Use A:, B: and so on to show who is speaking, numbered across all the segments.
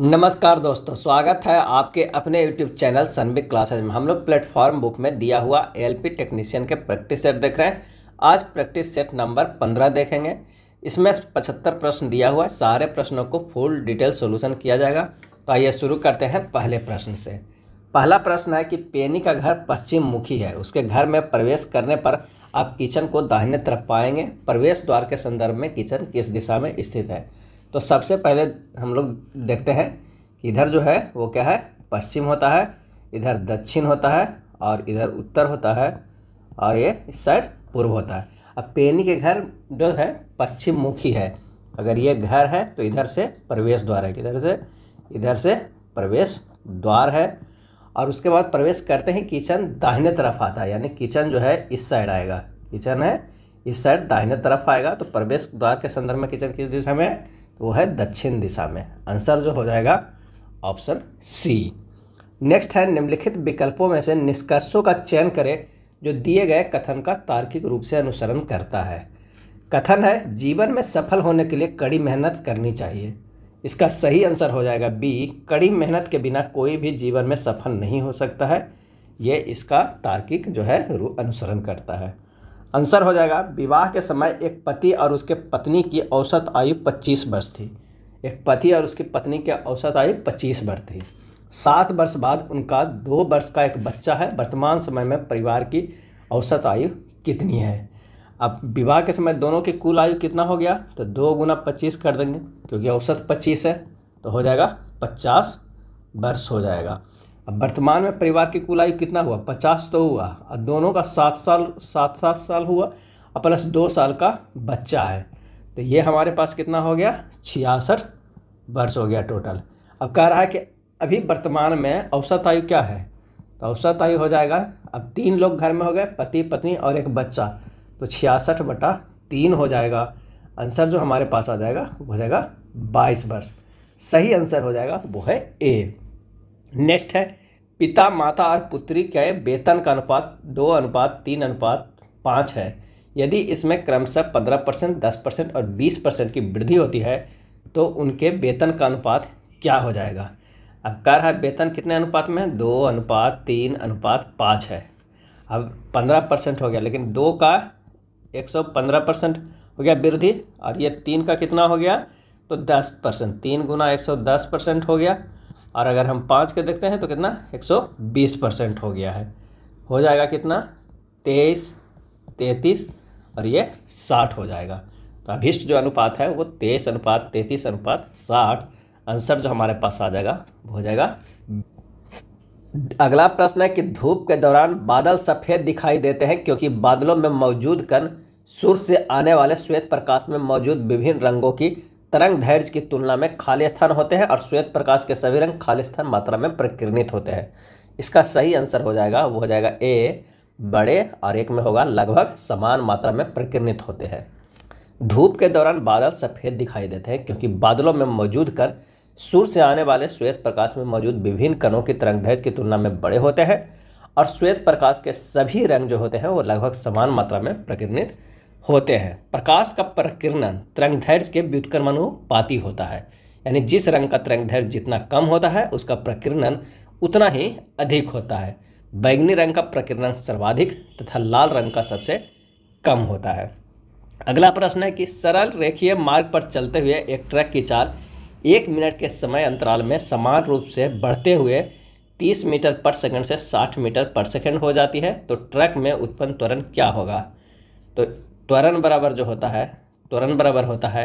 A: नमस्कार दोस्तों स्वागत है आपके अपने YouTube चैनल सनबिक क्लासेज में हम लोग प्लेटफॉर्म बुक में दिया हुआ एलपी टेक्नीशियन के प्रैक्टिस सेट देख रहे हैं आज प्रैक्टिस सेट नंबर 15 देखेंगे इसमें 75 प्रश्न दिया हुआ है सारे प्रश्नों को फुल डिटेल सोल्यूशन किया जाएगा तो आइए शुरू करते हैं पहले प्रश्न से पहला प्रश्न है कि पेनी का घर पश्चिम मुखी है उसके घर में प्रवेश करने पर आप किचन को दाहिने तरफ पाएंगे प्रवेश द्वार के संदर्भ में किचन किस दिशा में स्थित है तो सबसे पहले हम लोग देखते हैं कि इधर जो है वो क्या है पश्चिम होता है इधर दक्षिण होता है और इधर उत्तर होता है और ये इस साइड पूर्व होता है अब पेनी के घर जो है पश्चिम मुखी है अगर ये घर है तो इधर से प्रवेश द्वार है किधर से इधर से प्रवेश द्वार है और उसके बाद प्रवेश करते ही किचन दाहिने तरफ आता है यानी किचन जो है इस साइड आएगा किचन है इस साइड दाहिने तरफ आएगा तो प्रवेश द्वार के संदर्भ में किचन किस दिशा में वो है दक्षिण दिशा में आंसर जो हो जाएगा ऑप्शन सी नेक्स्ट है निम्नलिखित विकल्पों में से निष्कर्षों का चयन करें जो दिए गए कथन का तार्किक रूप से अनुसरण करता है कथन है जीवन में सफल होने के लिए कड़ी मेहनत करनी चाहिए इसका सही आंसर हो जाएगा बी कड़ी मेहनत के बिना कोई भी जीवन में सफल नहीं हो सकता है ये इसका तार्किक जो है अनुसरण करता है आंसर हो जाएगा विवाह के समय एक पति और उसके पत्नी की औसत आयु 25 वर्ष थी एक पति और उसकी पत्नी की औसत आयु 25 वर्ष थी सात वर्ष बाद उनका दो वर्ष का एक बच्चा है वर्तमान समय में परिवार की औसत आयु कितनी है अब विवाह के समय दोनों की कुल आयु कितना हो गया तो दो गुना पच्चीस कर देंगे क्योंकि औसत पच्चीस है तो हो जाएगा पचास वर्ष हो जाएगा अब वर्तमान में परिवार की कुल आयु कितना हुआ पचास तो हुआ और दोनों का सात साल सात सात साल हुआ और प्लस दो साल का बच्चा है तो ये हमारे पास कितना हो गया छियासठ वर्ष हो गया टोटल अब कह रहा है कि अभी वर्तमान में औसत आयु क्या है तो औसत आयु हो जाएगा अब तीन लोग घर में हो गए पति पत्नी और एक बच्चा तो छियासठ बटा तीन हो जाएगा आंसर जो हमारे पास आ जाएगा वो हो जाएगा बाईस वर्ष सही आंसर हो जाएगा वो है ए नेक्स्ट है पिता माता और पुत्री के वेतन का अनुपात दो अनुपात तीन अनुपात पाँच है यदि इसमें क्रमशः पंद्रह परसेंट दस परसेंट और बीस परसेंट की वृद्धि होती है तो उनके वेतन का अनुपात क्या हो जाएगा अब कर है वेतन कितने अनुपात में दो अनुपात तीन अनुपात पाँच है अब पंद्रह परसेंट हो गया लेकिन दो का एक सौ पंद्रह परसेंट हो गया वृद्धि और ये तीन का कितना हो गया तो दस परसेंट तीन गुना एक सौ दस परसेंट हो गया और अगर हम पाँच के देखते हैं तो कितना एक सौ बीस परसेंट हो गया है हो जाएगा कितना तेईस तैंतीस और ये साठ हो जाएगा तो अभिष्ट जो अनुपात है वो तेईस अनुपात तैंतीस अनुपात साठ आंसर जो हमारे पास आ जाएगा वो हो जाएगा अगला प्रश्न है कि धूप के दौरान बादल सफ़ेद दिखाई देते हैं क्योंकि बादलों में मौजूद कण सूर्य से आने वाले श्वेत प्रकाश में मौजूद विभिन्न रंगों की तरंग धैर्य की तुलना में खाली स्थान होते हैं और श्वेत प्रकाश के सभी रंग खाली स्थान मात्रा में प्रकीर्णित होते हैं इसका सही आंसर हो जाएगा वो हो जाएगा ए बड़े और एक में होगा लगभग समान मात्रा में प्रकीर्णित होते हैं धूप के दौरान बादल सफ़ेद दिखाई देते हैं क्योंकि बादलों में मौजूद कर सूर्य से आने वाले श्वेत प्रकाश में मौजूद विभिन्न कणों की धैर्य की तुलना में बड़े होते हैं और श्वेत प्रकाश के सभी रंग जो होते हैं वो लगभग समान मात्रा में प्रकीर्णित होते हैं प्रकाश का प्रकिरणन तरंग धैर्य के व्युत्क्रमानुपाती होता है यानी जिस रंग का तरंग धैर्य जितना कम होता है उसका प्रकीर्णन उतना ही अधिक होता है बैगनी रंग का प्रकिरणन सर्वाधिक तथा लाल रंग का सबसे कम होता है अगला प्रश्न है कि सरल रेखीय मार्ग पर चलते हुए एक ट्रक की चाल एक मिनट के समय अंतराल में समान रूप से बढ़ते हुए 30 मीटर पर सेकंड से 60 मीटर पर सेकंड हो जाती है तो ट्रक में उत्पन्न त्वरण क्या होगा तो त्वरण बराबर जो होता है त्वरण बराबर होता है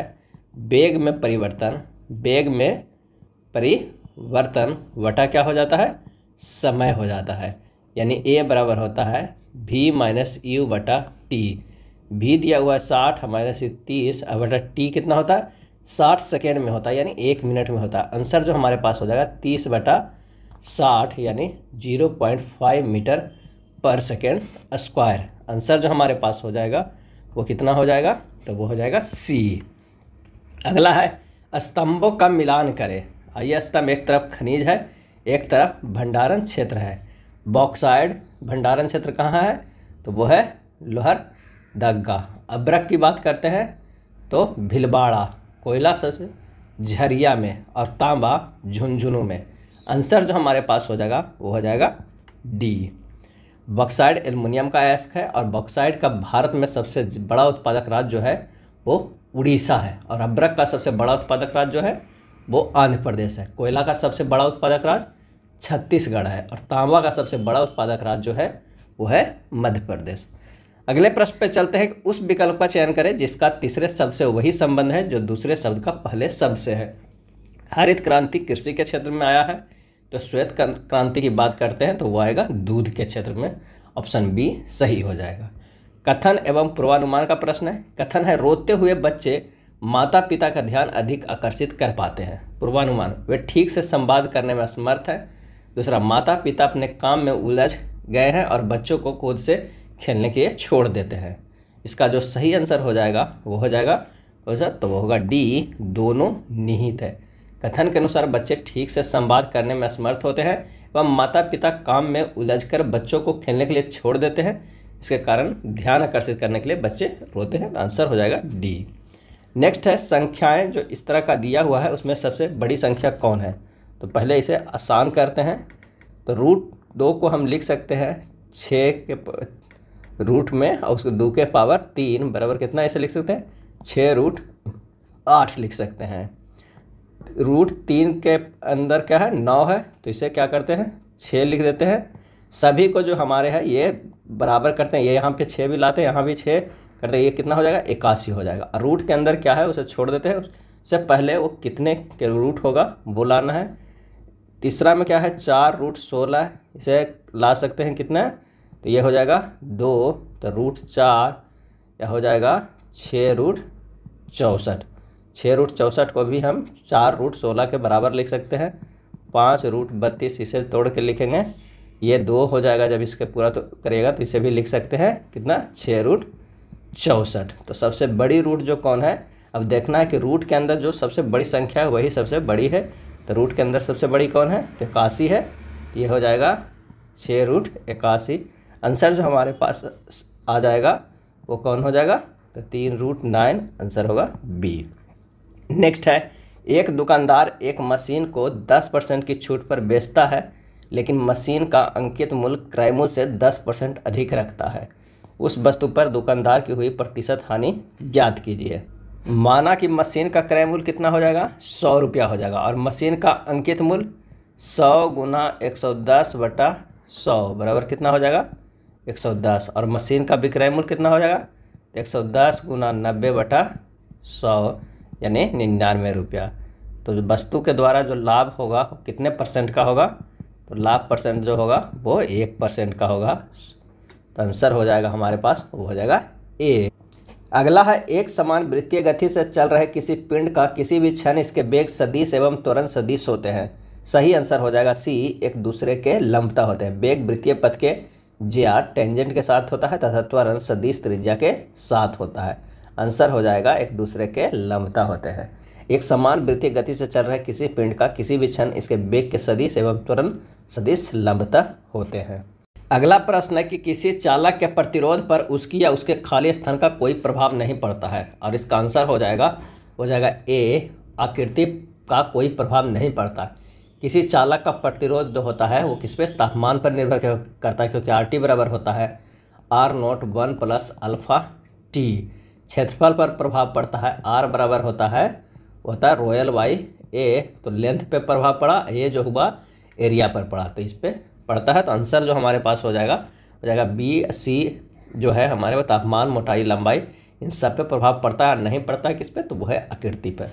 A: वेग में परिवर्तन वेग में परिवर्तन वटा क्या हो जाता है समय हो जाता है यानी ए बराबर होता है भी माइनस यू बटा टी भी दिया हुआ है साठ माइनस यू तीस और बटा टी कितना होता है साठ सेकेंड में होता है यानी एक मिनट में होता है आंसर जो हमारे पास हो जाएगा तीस बटा साठ यानी zero point five metre per second square answer जो हमारे पास हो जाएगा वो कितना हो जाएगा तो वो हो जाएगा सी अगला है स्तंभों का मिलान करें आइए स्तंभ एक तरफ खनिज है एक तरफ भंडारण क्षेत्र है बॉक्साइड भंडारण क्षेत्र कहाँ है तो वो है लोहर दग्गा अब्रक की बात करते हैं तो भिलवाड़ा कोयला सबसे झरिया में और तांबा झुंझुनू में आंसर जो हमारे पास हो जाएगा वो हो जाएगा डी बॉक्साइड एल्युमिनियम का अयस्क है और बॉक्साइड का भारत में सबसे बड़ा उत्पादक राज्य जो है वो उड़ीसा है और अब्रक का सबसे बड़ा उत्पादक राज्य जो है वो आंध्र प्रदेश है कोयला का सबसे बड़ा उत्पादक राज्य छत्तीसगढ़ है और तांबा का सबसे बड़ा उत्पादक राज्य जो है वो है मध्य प्रदेश अगले प्रश्न पे चलते हैं उस विकल्प का चयन करें जिसका तीसरे शब्द से वही संबंध है जो दूसरे शब्द का पहले शब्द से है हरित क्रांति कृषि के क्षेत्र में आया है तो श्वेत क्रांति की बात करते हैं तो वो आएगा दूध के क्षेत्र में ऑप्शन बी सही हो जाएगा कथन एवं पूर्वानुमान का प्रश्न है कथन है रोते हुए बच्चे माता पिता का ध्यान अधिक आकर्षित कर पाते हैं पूर्वानुमान वे ठीक से संवाद करने में असमर्थ हैं दूसरा माता पिता अपने काम में उलझ गए हैं और बच्चों को खुद से खेलने के लिए छोड़ देते हैं इसका जो सही आंसर हो जाएगा वो हो जाएगा तो वो होगा डी दोनों निहित है कथन के अनुसार बच्चे ठीक से संवाद करने में असमर्थ होते हैं व माता पिता काम में उलझकर बच्चों को खेलने के लिए छोड़ देते हैं इसके कारण ध्यान आकर्षित करने के लिए बच्चे रोते हैं आंसर हो जाएगा डी नेक्स्ट है संख्याएं जो इस तरह का दिया हुआ है उसमें सबसे बड़ी संख्या कौन है तो पहले इसे आसान करते हैं तो रूट दो को हम लिख सकते हैं छः के रूट में और उसके दो के पावर तीन बराबर कितना इसे लिख सकते हैं छः रूट आठ लिख सकते हैं रूट तीन के अंदर क्या है नौ है तो इसे क्या करते हैं छः लिख देते हैं सभी को जो हमारे है ये बराबर करते हैं ये यहाँ पे छः भी लाते हैं यहाँ भी छः करते हैं ये कितना हो जाएगा इक्यासी हो जाएगा रूट के अंदर क्या है उसे छोड़ देते हैं उससे पहले वो कितने के रूट होगा वो लाना है तीसरा में क्या है चार रूट सोलह इसे ला सकते हैं कितने तो ये हो जाएगा दो तो रूट चार या हो जाएगा छः रूट चौंसठ छः रूट चौंसठ को भी हम चार रूट सोलह के बराबर लिख सकते हैं पाँच रूट बत्तीस इसे तोड़ के लिखेंगे ये दो हो जाएगा जब इसके पूरा तो करेगा तो इसे भी लिख सकते हैं कितना छः रूट चौंसठ तो सबसे बड़ी रूट जो कौन है अब देखना है कि रूट के अंदर जो सबसे बड़ी संख्या है वही सबसे बड़ी है तो रूट के अंदर सबसे बड़ी कौन है तो इक्यासी है तो ये हो जाएगा छः रूट इक्यासी आंसर जो हमारे पास आ जाएगा वो कौन हो जाएगा तो तीन रूट नाइन आंसर होगा बी नेक्स्ट है एक दुकानदार एक मशीन को 10 परसेंट की छूट पर बेचता है लेकिन मशीन का अंकित मूल्य क्रय मूल्य से 10 परसेंट अधिक रखता है उस वस्तु पर दुकानदार की हुई प्रतिशत हानि ज्ञात कीजिए माना कि मशीन का क्रय मूल्य कितना हो जाएगा सौ रुपया हो जाएगा और मशीन का अंकित मूल्य सौ गुना एक सौ दस बटा सौ बराबर कितना हो जाएगा एक सौ दस और मशीन का विक्रय मूल्य कितना हो जाएगा एक सौ दस गुना नब्बे बटा सौ यानी निन्यानवे रुपया तो वस्तु के द्वारा जो लाभ होगा कितने परसेंट का होगा तो लाभ परसेंट जो होगा वो एक परसेंट का होगा तो आंसर हो जाएगा हमारे पास वो हो जाएगा ए अगला है एक समान वृत्तीय गति से चल रहे किसी पिंड का किसी भी क्षण इसके बेग सदीश एवं त्वरण सदीश होते हैं सही आंसर हो जाएगा सी एक दूसरे के लंबता होते हैं बेग वृत्तीय पथ के जे आर टेंजेंट के साथ होता है तथा त्वरण सदीश त्रिज्या के साथ होता है आंसर हो जाएगा एक दूसरे के लंबता होते हैं एक समान वृत्तीय गति से चल रहे किसी पिंड का किसी भी क्षण इसके वेग के सदिश एवं त्वरण सदिश लंबता होते हैं अगला प्रश्न है कि किसी चालक के प्रतिरोध पर उसकी या उसके खाली स्थान का कोई प्रभाव नहीं पड़ता है और इसका आंसर हो जाएगा हो जाएगा ए आकृति का कोई प्रभाव नहीं पड़ता किसी चालक का प्रतिरोध जो होता है वो किस पे तापमान पर निर्भर करता है क्योंकि आर टी बराबर होता है R naught one plus alpha T क्षेत्रफल पर प्रभाव पड़ता है आर बराबर होता है होता है रोयल वाई ए तो लेंथ पे प्रभाव पड़ा ए जो हुआ एरिया पर पड़ा तो इस पर पड़ता है तो आंसर जो हमारे पास हो जाएगा हो जाएगा बी सी जो है हमारे पास तापमान मोटाई लंबाई इन सब पे प्रभाव पड़ता है नहीं पड़ता है किस पे तो वो है आकृति पर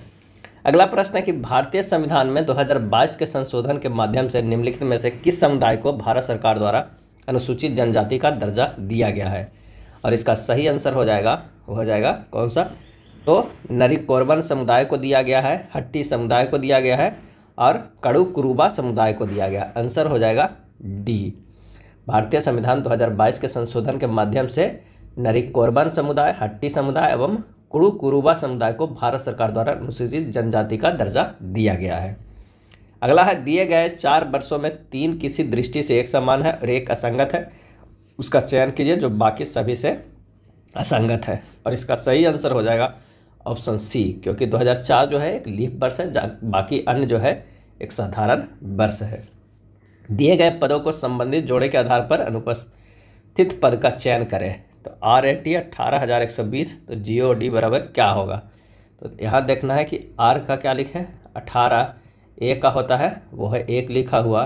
A: अगला प्रश्न है कि भारतीय संविधान में 2022 के संशोधन के माध्यम से निम्नलिखित में से किस समुदाय को भारत सरकार द्वारा अनुसूचित जनजाति का दर्जा दिया गया है और इसका सही आंसर हो जाएगा हो जाएगा कौन सा तो नरी कोरबन समुदाय को दिया गया है हट्टी समुदाय को दिया गया है और कड़ू कुरूबा समुदाय को दिया गया आंसर हो जाएगा डी भारतीय संविधान 2022 के संशोधन के माध्यम से नरी कोरबन समुदाय हट्टी समुदाय एवं कुड़ू कुरूबा समुदाय को भारत सरकार द्वारा अनुसूचित जनजाति का दर्जा दिया गया है अगला है दिए गए चार वर्षों में तीन किसी दृष्टि से एक समान है और एक असंगत है उसका चयन कीजिए जो बाकी सभी से असंगत है और इसका सही आंसर हो जाएगा ऑप्शन सी क्योंकि 2004 जो है एक लीप वर्ष है बाकी अन्य जो है एक साधारण वर्ष है दिए गए पदों को संबंधित जोड़े के आधार पर अनुपस्थित पद का चयन करें तो आर ए टी अट्ठारह हज़ार एक सौ बीस तो जी ओ डी बराबर क्या होगा तो यहाँ देखना है कि आर का क्या लिखें अठारह ए का होता है वो है एक लिखा हुआ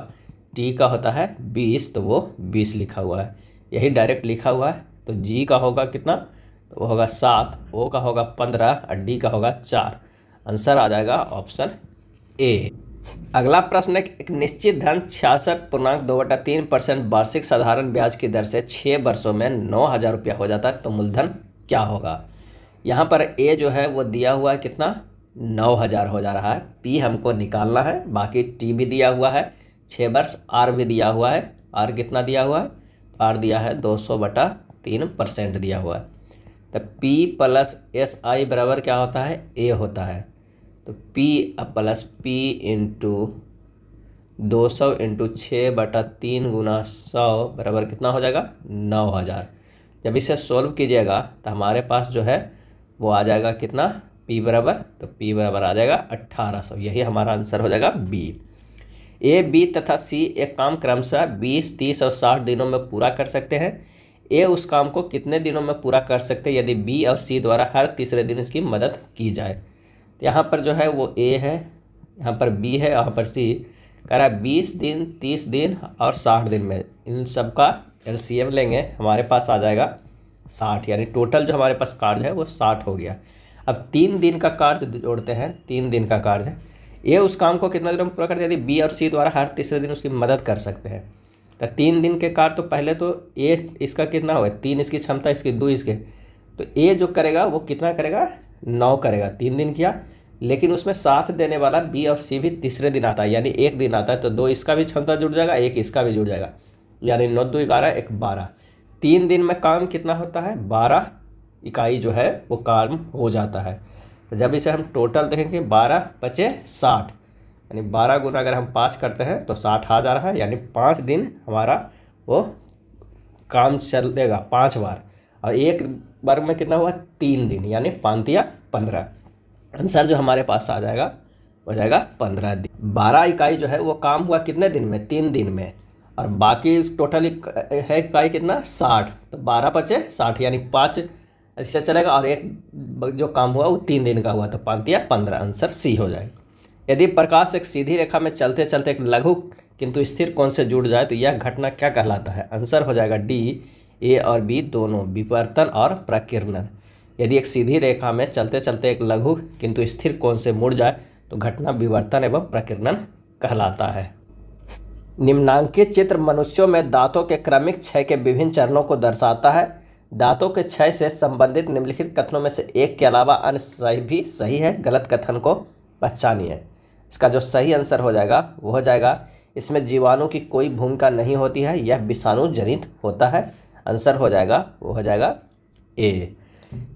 A: टी का होता है बीस तो वो बीस लिखा हुआ है यही डायरेक्ट लिखा हुआ है तो जी का होगा कितना तो वो होगा सात ओ का होगा पंद्रह और डी का होगा चार आंसर आ जाएगा ऑप्शन ए अगला प्रश्न है एक निश्चित धन छियासठ पूर्णांक दो बटा तीन परसेंट वार्षिक साधारण ब्याज की दर से छः वर्षों में नौ हज़ार रुपया हो जाता है तो मूलधन क्या होगा यहाँ पर ए जो है वो दिया हुआ है कितना नौ हज़ार हो जा रहा है पी हमको निकालना है बाकी टी भी दिया हुआ है छः वर्ष आर भी दिया हुआ है आर कितना दिया हुआ है आर दिया है दो सौ बटा तीन परसेंट दिया हुआ है तो पी प्लस एस आई बराबर क्या होता है ए होता है तो पी प्लस पी इंटू दो सौ इंटू छः बटा तीन गुना सौ बराबर कितना हो जाएगा नौ हज़ार जब इसे सॉल्व कीजिएगा तो हमारे पास जो है वो आ जाएगा कितना पी बराबर तो पी बराबर आ जाएगा अट्ठारह सौ यही हमारा आंसर हो जाएगा बी ए बी तथा सी एक काम क्रमशः बीस तीस और साठ दिनों में पूरा कर सकते हैं ए उस काम को कितने दिनों में पूरा कर सकते हैं यदि बी और सी द्वारा हर तीसरे दिन इसकी मदद की जाए तो यहाँ पर जो है वो ए है यहाँ पर बी है यहाँ पर सी कह रहा है बीस दिन तीस दिन और साठ दिन में इन सब का एल लेंगे हमारे पास आ जाएगा साठ यानी टोटल जो हमारे पास कार्य है वो साठ हो गया अब तीन दिन का कार्य जोड़ते हैं तीन दिन का कार्य ये उस काम को कितना दिनों में पूरा करते यदि बी और सी द्वारा हर तीसरे दिन उसकी मदद कर सकते हैं तो तीन दिन के कार्य तो पहले तो ए इसका कितना हुआ तीन इसकी क्षमता इसकी दो इसके तो ए जो करेगा वो कितना करेगा नौ करेगा तीन दिन किया लेकिन उसमें साथ देने वाला बी और सी भी तीसरे दिन आता है यानी एक दिन आता है तो दो इसका भी क्षमता जुड़ जाएगा एक इसका भी जुड़ जाएगा यानी नौ दो ग्यारह एक बारह तीन दिन में काम कितना होता है बारह इकाई जो है वो काम हो जाता है तो जब इसे हम टोटल देखेंगे बारह पचे साठ यानी बारह गुना अगर हम पाँच करते हैं तो साठ आ जा रहा है यानी पाँच दिन हमारा वो काम चलेगा पाँच बार और एक बार में कितना हुआ तीन दिन यानी पाँतिया पंद्रह आंसर जो हमारे पास आ जाएगा हो जाएगा पंद्रह दिन बारह इकाई जो है वो काम हुआ कितने दिन में तीन दिन में और बाकी टोटल है इकाई कितना साठ तो बारह पचे साठ यानी पाँच रिक्शा चलेगा और एक जो काम हुआ वो तीन दिन का हुआ तो या पंद्रह आंसर सी हो जाएगा यदि प्रकाश एक सीधी रेखा में चलते चलते एक लघु किंतु स्थिर कौन से जुड़ जाए तो यह घटना क्या कहलाता है आंसर हो जाएगा डी ए और बी दोनों विवर्तन और प्रकीर्णन यदि एक सीधी रेखा में चलते चलते एक लघु किंतु स्थिर कौन से मुड़ जाए तो घटना विवर्तन एवं प्रकीर्णन कहलाता है निम्नांकित चित्र मनुष्यों में दांतों के क्रमिक क्षय के विभिन्न चरणों को दर्शाता है दांतों के क्षय से संबंधित निम्नलिखित कथनों में से एक के अलावा अन्य सही भी सही है गलत कथन को पहचानिए इसका जो सही आंसर हो जाएगा वो हो जाएगा इसमें जीवाणु की कोई भूमिका नहीं होती है यह विषाणु जनित होता है आंसर हो जाएगा वो हो जाएगा ए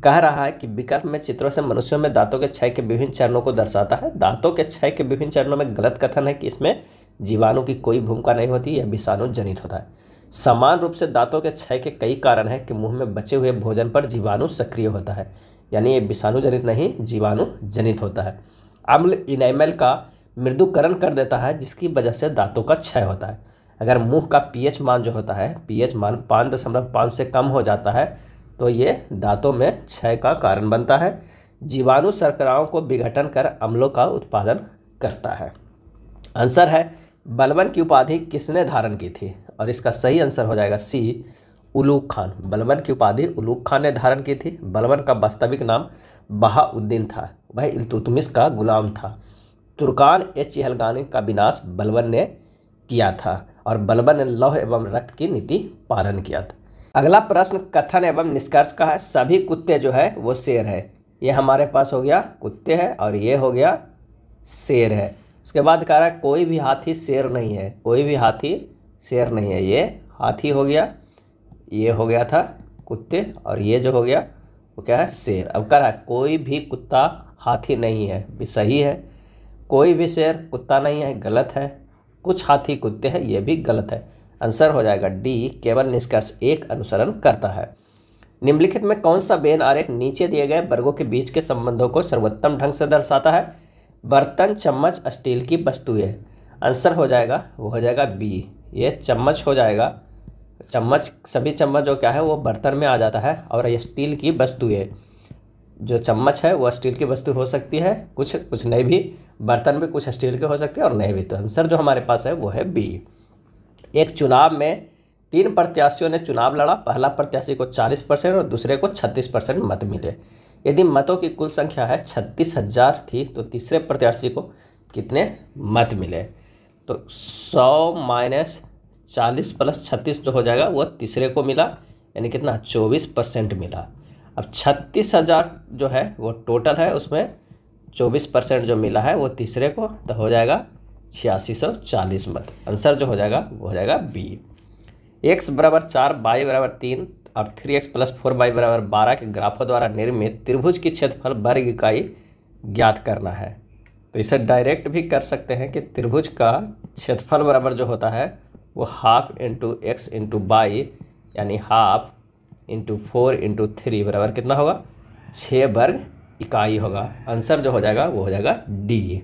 A: कह रहा है कि विकल्प में चित्रों से मनुष्यों में दांतों के क्षय के विभिन्न चरणों को दर्शाता है दांतों के क्षय के विभिन्न चरणों में गलत कथन है कि इसमें जीवाणु की कोई भूमिका नहीं होती यह विषाणु जनित होता है समान रूप से दांतों के क्षय के कई कारण हैं कि मुंह में बचे हुए भोजन पर जीवाणु सक्रिय होता है यानी ये विषाणु जनित नहीं जीवाणु जनित होता है अम्ल इनेमल का मृदुकरण कर देता है जिसकी वजह से दांतों का क्षय होता है अगर मुंह का पीएच मान जो होता है पीएच मान पाँच दशमलव पाँच से कम हो जाता है तो ये दांतों में क्षय का कारण बनता है जीवाणु शर्कराओं को विघटन कर अम्लों का उत्पादन करता है आंसर है बलबन की उपाधि किसने धारण की थी और इसका सही आंसर हो जाएगा सी उलूक खान बलबन की उपाधि उलूक खान ने धारण की थी बलबन का वास्तविक नाम बहाउद्दीन था वह इल्तुतमिश का गुलाम था तुर्कान ए चहलगानी का विनाश बलबन ने किया था और बलबन ने लौह एवं रक्त की नीति पालन किया था अगला प्रश्न कथन एवं निष्कर्ष का है सभी कुत्ते जो है वो शेर है ये हमारे पास हो गया कुत्ते हैं और ये हो गया शेर है उसके बाद कह रहा है कोई भी हाथी शेर नहीं है कोई भी हाथी शेर नहीं है ये हाथी हो गया ये हो गया था कुत्ते और ये जो हो गया वो क्या है शेर अब कह रहा है कोई भी कुत्ता हाथी नहीं है भी सही है कोई भी शेर कुत्ता नहीं है गलत है कुछ हाथी कुत्ते हैं ये भी गलत है आंसर हो जाएगा डी केवल निष्कर्ष एक अनुसरण करता है निम्नलिखित में कौन सा बेन आरेख नीचे दिए गए वर्गों के बीच के संबंधों को सर्वोत्तम ढंग से दर्शाता है बर्तन चम्मच स्टील की वस्तु है आंसर हो जाएगा वो हो जाएगा बी ये चम्मच हो जाएगा चम्मच सभी चम्मच जो क्या है वो बर्तन में आ जाता है और ये स्टील की वस्तु है जो चम्मच है वो स्टील की वस्तु हो सकती है कुछ कुछ नहीं भी बर्तन भी कुछ स्टील के हो सकते हैं और नहीं भी तो आंसर जो हमारे पास है वो है बी एक चुनाव में तीन प्रत्याशियों ने चुनाव लड़ा पहला प्रत्याशी को चालीस परसेंट और दूसरे को छत्तीस परसेंट मत मिले यदि मतों की कुल संख्या है छत्तीस हजार थी तो तीसरे प्रत्याशी को कितने मत मिले तो सौ माइनस चालीस प्लस छत्तीस जो हो जाएगा वो तीसरे को मिला यानी कितना चौबीस परसेंट मिला अब छत्तीस हज़ार जो है वो टोटल है उसमें चौबीस परसेंट जो मिला है वो तीसरे को तो हो जाएगा छियासी सौ चालीस मत आंसर जो हो जाएगा वो हो जाएगा बी एक्स बराबर चार बाई बराबर तीन और three X plus four Y बराबर बारह के ग्राफों द्वारा निर्मित त्रिभुज की क्षेत्रफल वर्ग इकाई ज्ञात करना है तो इसे डायरेक्ट भी कर सकते हैं कि त्रिभुज का क्षेत्रफल बराबर जो होता है वो half into X into Y यानी half into four into three बराबर कितना होगा छः वर्ग इकाई होगा आंसर जो हो जाएगा वो हो जाएगा डी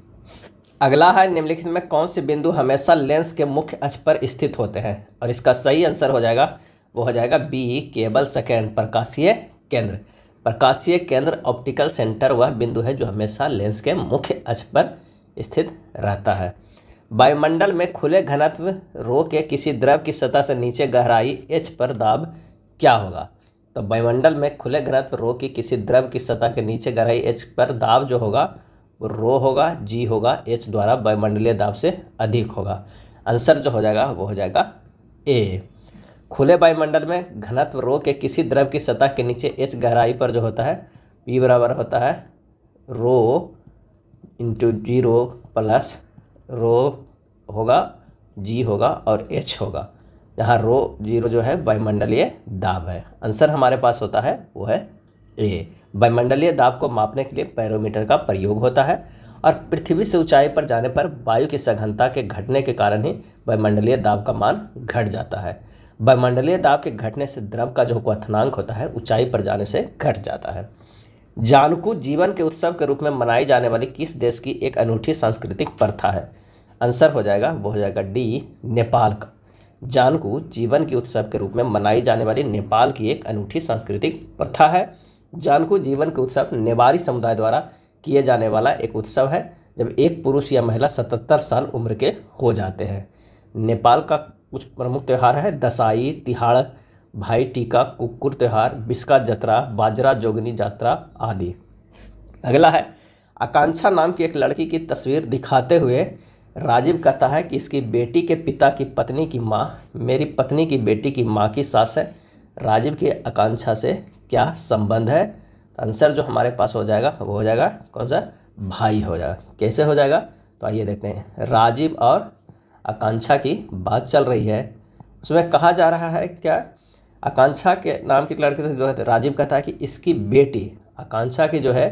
A: अगला है निम्नलिखित में कौन से बिंदु हमेशा लेंस के मुख्य अक्ष पर स्थित होते हैं और इसका सही आंसर हो जाएगा वो हो जाएगा बी केबल सेकेंड प्रकाशीय केंद्र प्रकाशीय केंद्र ऑप्टिकल सेंटर वह बिंदु है जो हमेशा लेंस के मुख्य अक्ष पर स्थित रहता है वायुमंडल में खुले घनत्व रो के किसी द्रव की सतह से नीचे गहराई एच पर दाब क्या होगा तो वायुमंडल में खुले घनत्व रो की किसी द्रव की सतह के नीचे गहराई एच पर दाब जो होगा वो रो होगा जी होगा एच द्वारा वायुमंडलीय दाब से अधिक होगा आंसर जो हो जाएगा वो हो जाएगा ए खुले वायुमंडल में घनत्व रो के किसी द्रव की सतह के नीचे एच गहराई पर जो होता है पी बराबर होता है rho into zero plus rho होगा जी होगा और एच होगा यहाँ रो जीरो जो है वायुमंडलीय दाब है आंसर हमारे पास होता है वो है ए वायुमंडलीय दाब को मापने के लिए पैरोमीटर का प्रयोग होता है और पृथ्वी से ऊंचाई पर जाने पर वायु की सघनता के घटने के कारण ही वायुमंडलीय दाब का मान घट जाता है वायुमंडलीय दाब के घटने से द्रव का जो क्वथनांक होता है ऊंचाई पर जाने से घट जाता है जानकू जीवन के उत्सव के रूप में मनाई जाने वाली किस देश की एक अनूठी सांस्कृतिक प्रथा है आंसर हो जाएगा वो हो जाएगा डी नेपाल का जानकू जीवन के उत्सव के रूप में मनाई जाने वाली नेपाल की एक अनूठी सांस्कृतिक प्रथा है जानकू जीवन के उत्सव नेवारी समुदाय द्वारा किए जाने वाला एक उत्सव है जब एक पुरुष या महिला सतहत्तर साल उम्र के हो जाते हैं नेपाल का कुछ प्रमुख त्यौहार है दसाई तिहाड़ भाई टीका कुक्कुर त्यौहार बिस्का जतरा बाजरा जोगनी जात्रा आदि अगला है आकांक्षा नाम की एक लड़की की तस्वीर दिखाते हुए राजीव कहता है कि इसकी बेटी के पिता की पत्नी की माँ मेरी पत्नी की बेटी की माँ की सास है राजीव की आकांक्षा से क्या संबंध है आंसर जो हमारे पास हो जाएगा वो हो जाएगा कौन सा भाई हो जाएगा कैसे हो जाएगा तो आइए देखते हैं राजीव और आकांक्षा की बात चल रही है उसमें कहा जा रहा है क्या आकांक्षा के नाम की लड़के तो जो है राजीव कहता है कि इसकी बेटी आकांक्षा की जो है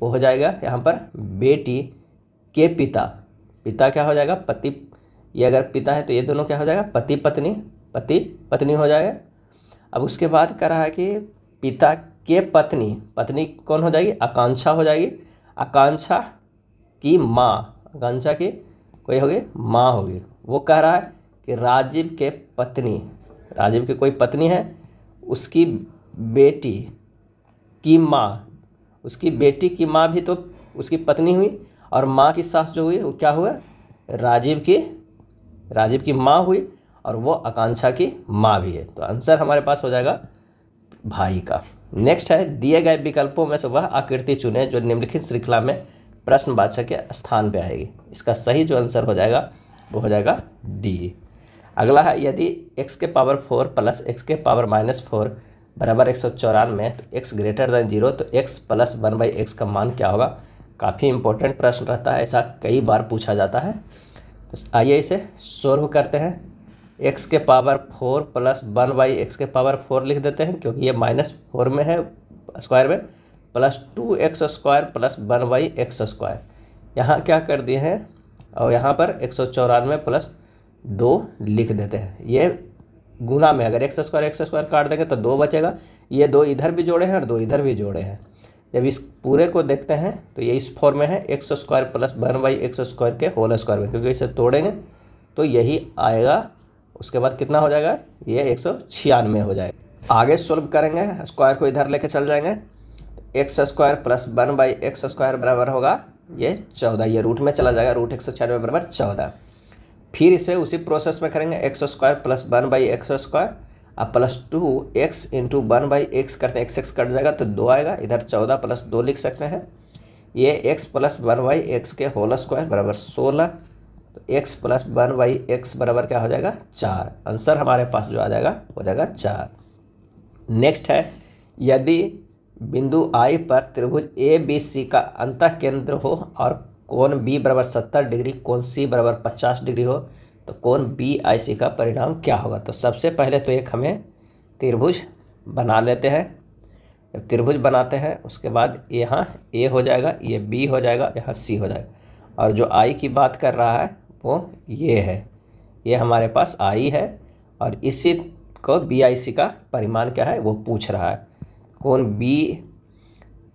A: वो हो जाएगा यहाँ पर बेटी के पिता पिता क्या हो जाएगा पति ये अगर पिता है तो ये दोनों क्या हो जाएगा पति पत्नी पति पत्नी हो जाएगा अब उसके बाद कह रहा है कि पिता के पत्नी पत्नी कौन हो जाएगी आकांक्षा हो जाएगी आकांक्षा की माँ आकांक्षा की कोई होगी माँ होगी वो कह रहा है कि राजीव के पत्नी राजीव की कोई पत्नी है उसकी बेटी की माँ उसकी बेटी की माँ भी तो उसकी पत्नी हुई और माँ की सास जो हुई वो क्या हुआ राजीव की राजीव की माँ हुई और वो आकांक्षा की माँ भी है तो आंसर हमारे पास हो जाएगा भाई का नेक्स्ट है दिए गए विकल्पों में से वह आकृति चुने जो निम्नलिखित श्रृंखला में प्रश्नवाचक के स्थान पर आएगी इसका सही जो आंसर हो जाएगा वो हो जाएगा डी अगला है यदि एक्स के पावर फोर प्लस एक्स के पावर माइनस फोर बराबर एक सौ चौरानवे तो एक्स ग्रेटर देन जीरो तो X plus one by X का मान क्या होगा काफ़ी इंपॉर्टेंट प्रश्न रहता है ऐसा कई बार पूछा जाता है तो आइए इसे सोल्व करते हैं एक्स के power four plus one by X के पावर फोर लिख देते हैं क्योंकि ये माइनस फोर में है स्क्वायर में plus two X square plus one by X square यहाँ क्या कर दिए हैं और यहाँ पर एक सौ चौरानवे प्लस दो लिख देते हैं ये गुना में अगर एक्स स्क्वायर एक्स स्क्वायर काट देंगे तो दो बचेगा ये दो इधर भी जोड़े हैं और दो इधर भी जोड़े हैं जब इस पूरे को देखते हैं तो ये इस फॉर्म में है X square plus one by X square के होल स्क्वायर में क्योंकि इसे तोड़ेंगे तो यही आएगा उसके बाद कितना हो जाएगा ये एक सौ छियानवे हो जाएगा आगे सोल्व करेंगे स्क्वायर को इधर लेके चल जाएंगे X square plus one by X square बराबर होगा ये चौदह ये रूट में चला जाएगा रूट एक सौ छियानवे बराबर चौदह फिर इसे उसी प्रोसेस में करेंगे X square plus one by X square अब plus two X into one by X करते हैं एक्स एक्स कट जाएगा तो दो आएगा इधर चौदह प्लस दो लिख सकते हैं ये X plus one by X के होल स्क्वायर बराबर सोलह तो X plus one by X बराबर क्या हो जाएगा चार आंसर हमारे पास जो आ जाएगा हो जाएगा चार नेक्स्ट है यदि बिंदु आई पर त्रिभुज ए बी सी का अंत केंद्र हो और कोण बी बराबर सत्तर डिग्री कोण सी बराबर पचास डिग्री हो तो कोण बी आई सी का परिणाम क्या होगा तो सबसे पहले तो एक हमें त्रिभुज बना लेते हैं जब त्रिभुज बनाते हैं उसके बाद यहाँ ए हो जाएगा ये बी हो जाएगा यहाँ सी हो जाएगा और जो आई की बात कर रहा है वो ये है ये हमारे पास आई है और इसी को बी आई सी का परिमाण क्या है वो पूछ रहा है कौन B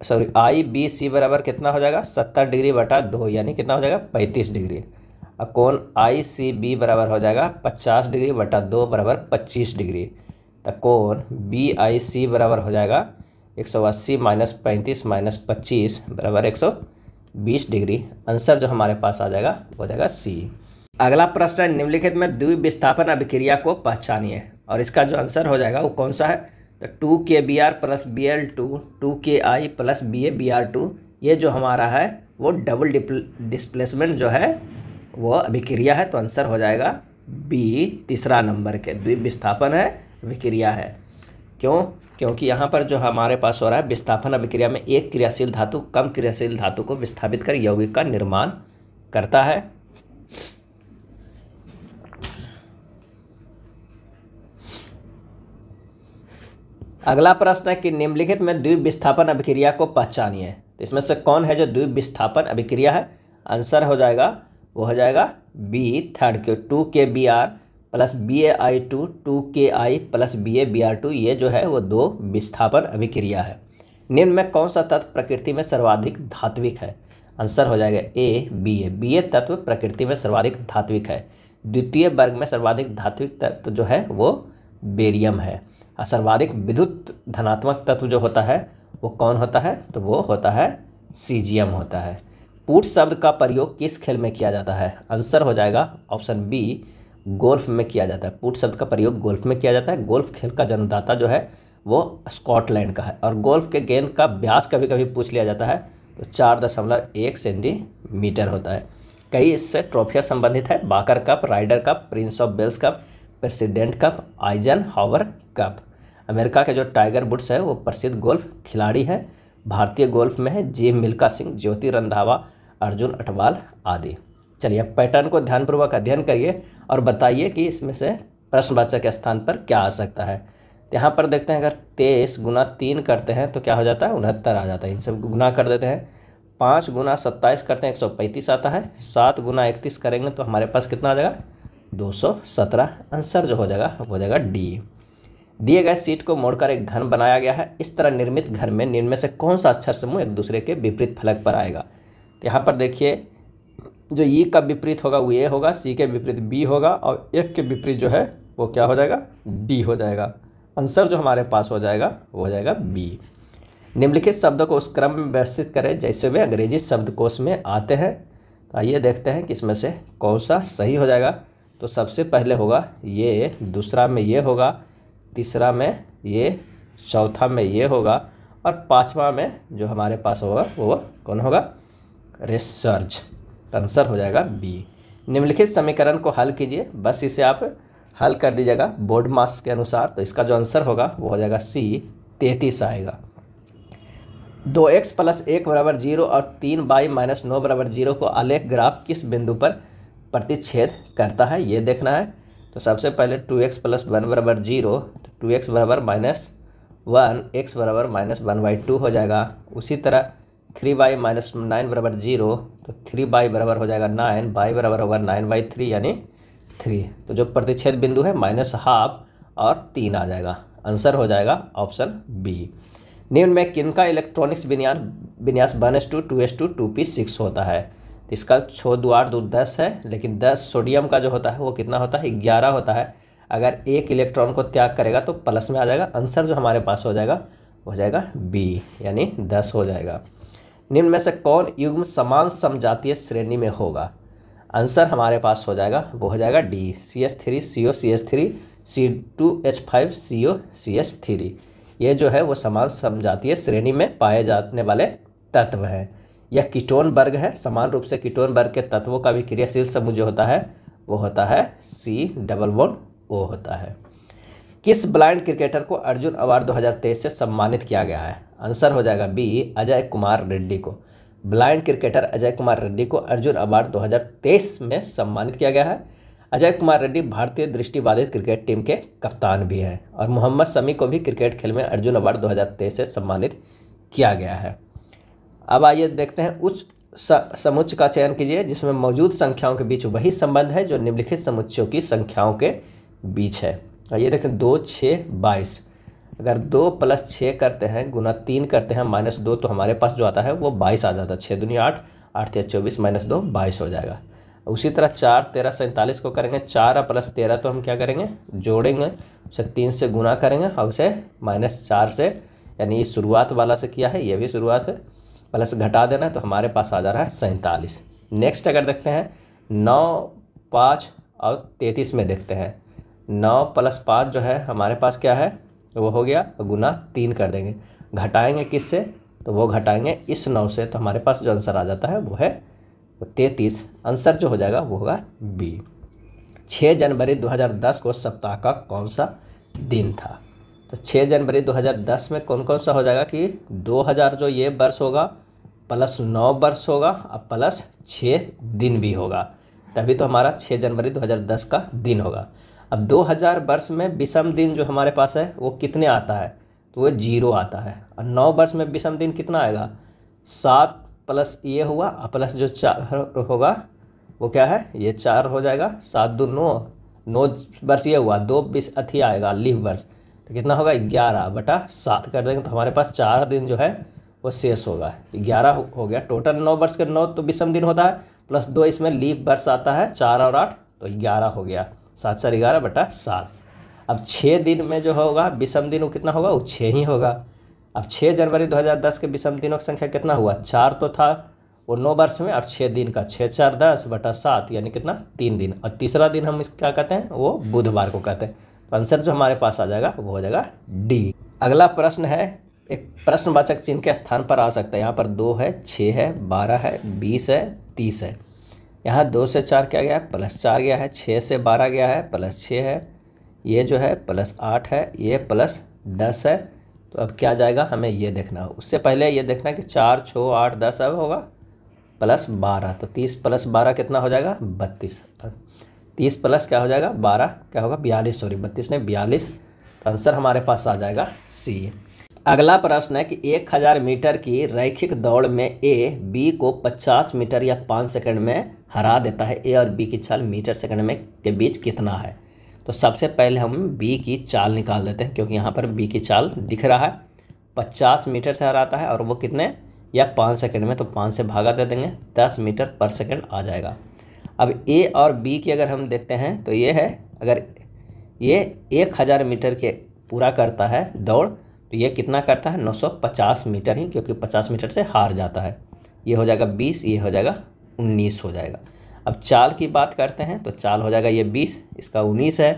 A: sorry I B C बराबर कितना हो जाएगा सत्तर डिग्री बटा दो यानी कितना हो जाएगा पैंतीस डिग्री और कौन आई सी बी बराबर हो जाएगा पचास डिग्री बटा दो बराबर पच्चीस डिग्री तो कौन बी आई सी बराबर हो जाएगा एक सौ अस्सी माइनस पैंतीस माइनस पच्चीस बराबर एक सौ बीस डिग्री आंसर जो हमारे पास आ जाएगा वो हो जाएगा सी अगला प्रश्न है निम्नलिखित में विस्थापन अभिक्रिया को पहचानिए और इसका जो आंसर हो जाएगा वो कौन सा है तो टू के B R plus B L two two के I plus B A B R two ये जो हमारा है वो डबल डिस्प्लेसमेंट जो है वो अभिक्रिया है तो आंसर हो जाएगा बी तीसरा नंबर के द्वीप विस्थापन है अभिक्रिया है क्यों क्योंकि यहाँ पर जो हमारे पास हो रहा है विस्थापन अभिक्रिया में एक क्रियाशील धातु कम क्रियाशील धातु को विस्थापित कर यौगिक का निर्माण करता है अगला प्रश्न है कि निम्नलिखित में द्वीप विस्थापन अभिक्रिया को पहचानिए तो इसमें से कौन है जो द्वीप विस्थापन अभिक्रिया है आंसर हो जाएगा वो हो जाएगा बी थर्ड क्यू टू के B R plus B A I two two के I plus B A B R two ये जो है वो दो विस्थापन अभिक्रिया है निम्न में कौन सा तत्व प्रकृति में सर्वाधिक धात्विक है आंसर हो जाएगा ए बी ए बी ए तत्व प्रकृति में सर्वाधिक धात्विक है द्वितीय वर्ग में सर्वाधिक धात्विक तत्व जो है वो बेरियम है सर्वाधिक विद्युत धनात्मक तत्व जो होता है वो कौन होता है तो वो होता है सी होता है पूट शब्द का प्रयोग किस खेल में किया जाता है आंसर हो जाएगा ऑप्शन बी गोल्फ में किया जाता है पूट शब्द का प्रयोग गोल्फ में किया जाता है गोल्फ खेल का जन्मदाता जो है वो स्कॉटलैंड का है और गोल्फ के गेंद का व्यास कभी कभी पूछ लिया जाता है तो चार दशमलव एक सेंटीमीटर होता है कई इससे ट्रॉफियाँ संबंधित है Walker cup Ryder cup Prince of Wales cup President cup Eisenhower cup America के जो टाइगर वुड्स है वो प्रसिद्ध गोल्फ खिलाड़ी हैं भारतीय गोल्फ में है जे मिल्का सिंह ज्योति रंधावा अर्जुन अटवाल आदि चलिए अब पैटर्न को ध्यानपूर्वक अध्ययन करिए और बताइए कि इसमें से प्रश्नवाचक के स्थान पर क्या आ सकता है तो यहाँ पर देखते हैं अगर तेईस गुना तीन करते हैं तो क्या हो जाता है उनहत्तर आ जाता है इन सब गुना कर देते हैं पाँच गुना सत्ताईस करते हैं एक सौ पैंतीस आता है सात गुना इकतीस करेंगे तो हमारे पास कितना आ जाएगा दो सौ सत्रह आंसर जो हो जाएगा वो हो जाएगा डी दिए गए सीट को मोड़कर एक घन बनाया गया है इस तरह निर्मित घन में निर्मय से कौन सा अक्षर समूह एक दूसरे के विपरीत फलक पर आएगा तो यहाँ पर देखिए जो ई का विपरीत होगा वो ए होगा सी के विपरीत बी होगा और एफ के विपरीत जो है वो क्या हो जाएगा डी हो जाएगा आंसर जो हमारे पास हो जाएगा वो हो जाएगा बी निम्नलिखित शब्दों को उस क्रम में व्यवस्थित करें जैसे वे अंग्रेजी शब्दकोश में आते हैं तो आइए देखते हैं कि इसमें से कौन सा सही हो जाएगा तो सबसे पहले होगा ये दूसरा में ये होगा तीसरा में ये चौथा में ये होगा और पांचवा में जो हमारे पास होगा वो कौन होगा रिसर्च तो आंसर हो जाएगा बी निम्नलिखित समीकरण को हल कीजिए बस इसे आप हल कर दीजिएगा बोर्ड मास के अनुसार तो इसका जो आंसर होगा वो हो जाएगा सी तैंतीस आएगा दो एक्स प्लस एक बराबर जीरो और तीन बाई माइनस नौ बराबर जीरो को आलेख ग्राफ किस बिंदु पर प्रतिच्छेद करता है ये देखना है तो सबसे पहले टू एक्स प्लस वन बराबर जीरो तो टू एक्स बराबर माइनस वन एक्स बराबर माइनस वन बाई टू हो जाएगा उसी तरह थ्री बाई माइनस नाइन बराबर जीरो तो थ्री बाई बराबर हो जाएगा नाइन बाई बराबर होगा नाइन बाई थ्री यानी थ्री तो जो प्रतिच्छेद बिंदु है माइनस हाफ और तीन आ जाएगा आंसर हो जाएगा ऑप्शन बी निम्न में किनका इलेक्ट्रॉनिक्स विन्यास विन्यास one S two two S two two P six होता है तो इसका छो द्वार दूर दस है लेकिन दस सोडियम का जो होता है वो कितना होता है ग्यारह होता है अगर एक इलेक्ट्रॉन को त्याग करेगा तो प्लस में आ जाएगा आंसर जो हमारे पास हो जाएगा हो जाएगा बी यानी दस हो जाएगा निम्न में से कौन युग्म समान समजातीय श्रेणी में होगा आंसर हमारे पास हो जाएगा वो हो जाएगा D C S three C O C S three C two H five C O C H three ये जो है वो समान समजातीय श्रेणी में पाए जाने वाले तत्व हैं यह कीटोन वर्ग है समान रूप से कीटोन वर्ग के तत्वों का भी क्रियाशील समूह जो होता है वो होता है सी डबल वन ओ होता है किस ब्लाइंड क्रिकेटर को अर्जुन अवार्ड 2023 से सम्मानित किया गया है आंसर हो जाएगा बी अजय कुमार रेड्डी को ब्लाइंड क्रिकेटर अजय कुमार रेड्डी को अर्जुन अवार्ड 2023 में सम्मानित किया गया है अजय कुमार रेड्डी भारतीय दृष्टिबाधित क्रिकेट टीम के कप्तान भी हैं और मोहम्मद शमी को भी क्रिकेट खेल में अर्जुन अवार्ड दो से सम्मानित किया गया है अब आइए देखते हैं उच्च समुच्च का चयन कीजिए जिसमें मौजूद संख्याओं के बीच वही संबंध है जो निम्नलिखित समुच्चयों की संख्याओं के बीच है आइए देखें दो छः बाईस अगर दो प्लस छः करते हैं गुना तीन करते हैं माइनस दो तो हमारे पास जो आता है वो बाईस आ जाता है छः दुनिया आठ आठ या चौबीस माइनस दो बाईस हो जाएगा उसी तरह चार तेरह सैंतालीस को करेंगे चार प्लस तेरह तो हम क्या करेंगे जोड़ेंगे उसे तीन से गुना करेंगे और उसे माइनस चार से यानी शुरुआत वाला से किया है ये भी शुरुआत है प्लस घटा देना है तो हमारे पास आ जा रहा है सैंतालीस नेक्स्ट अगर देखते हैं नौ पाँच और तैंतीस में देखते हैं नौ प्लस पाँच जो है हमारे पास क्या है वो हो गया गुना तीन कर देंगे घटाएंगे किस से तो वो घटाएंगे इस नौ से तो हमारे पास जो आंसर आ जाता है वो है तैंतीस आंसर जो हो जाएगा वो होगा बी छः जनवरी 2010 को सप्ताह का कौन सा दिन था तो 6 जनवरी 2010 में कौन कौन सा हो जाएगा कि 2000 जो ये वर्ष होगा प्लस नौ वर्ष होगा और प्लस 6 दिन भी होगा तभी तो हमारा 6 जनवरी 2010 का दिन होगा अब 2000 वर्ष में विषम दिन जो हमारे पास है वो कितने आता है तो वो जीरो आता है और नौ वर्ष में विषम दिन कितना आएगा सात प्लस ये हुआ और प्लस जो चार होगा वो क्या है ये चार हो जाएगा सात दो नौ नौ वर्ष ये हुआ दो बीस अथी आएगा लिव वर्ष तो कितना होगा ग्यारह बटा सात कर देंगे तो हमारे पास चार दिन जो है वो शेष होगा ग्यारह हो गया टोटल नौ वर्ष के नौ तो विषम दिन होता है प्लस दो इसमें लीप वर्ष आता है चार और आठ तो ग्यारह हो गया सात चार ग्यारह बटा सात अब छः दिन में जो होगा विषम दिन वो कितना होगा वो छः ही होगा अब छः जनवरी 2010 के विषम दिनों की संख्या कितना हुआ चार तो था वो नौ वर्ष में और छः दिन का छः चार दस बटा सात यानी कितना तीन दिन और तीसरा दिन हम क्या कहते हैं वो बुधवार को कहते हैं तो आंसर जो हमारे पास आ जाएगा वो हो जाएगा डी अगला प्रश्न है एक प्रश्नवाचक चिन्ह के स्थान पर आ सकता है यहाँ पर दो है छः है बारह है बीस है तीस है यहाँ दो से चार क्या गया है प्लस चार गया है छः से बारह गया है प्लस छः है ये जो है प्लस आठ है ये प्लस दस है तो अब क्या जाएगा हमें ये देखना हो उससे पहले ये देखना कि चार छः आठ दस अब होगा प्लस बारह तो तीस प्लस बारह कितना हो जाएगा बत्तीस तीस प्लस क्या हो जाएगा बारह क्या होगा बयालीस सॉरी बत्तीस नहीं बयालीस तो आंसर हमारे पास आ जाएगा सी अगला प्रश्न है कि एक हज़ार मीटर की रैखिक दौड़ में ए बी को पचास मीटर या पाँच सेकंड में हरा देता है ए और बी की चाल मीटर सेकंड में के बीच कितना है तो सबसे पहले हम बी की चाल निकाल देते हैं क्योंकि यहाँ पर बी की चाल दिख रहा है पचास मीटर से हराता है और वो कितने या पाँच सेकंड में तो पाँच से भागा दे देंगे दस मीटर पर सेकेंड आ जाएगा अब ए और बी की अगर हम देखते हैं तो ये है अगर ये एक हज़ार मीटर के पूरा करता है दौड़ तो ये कितना करता है 950 मीटर ही क्योंकि 50 मीटर से हार जाता है ये हो जाएगा 20 ये हो जाएगा 19 हो जाएगा अब चाल की बात करते हैं तो चाल हो जाएगा ये 20 इसका 19 है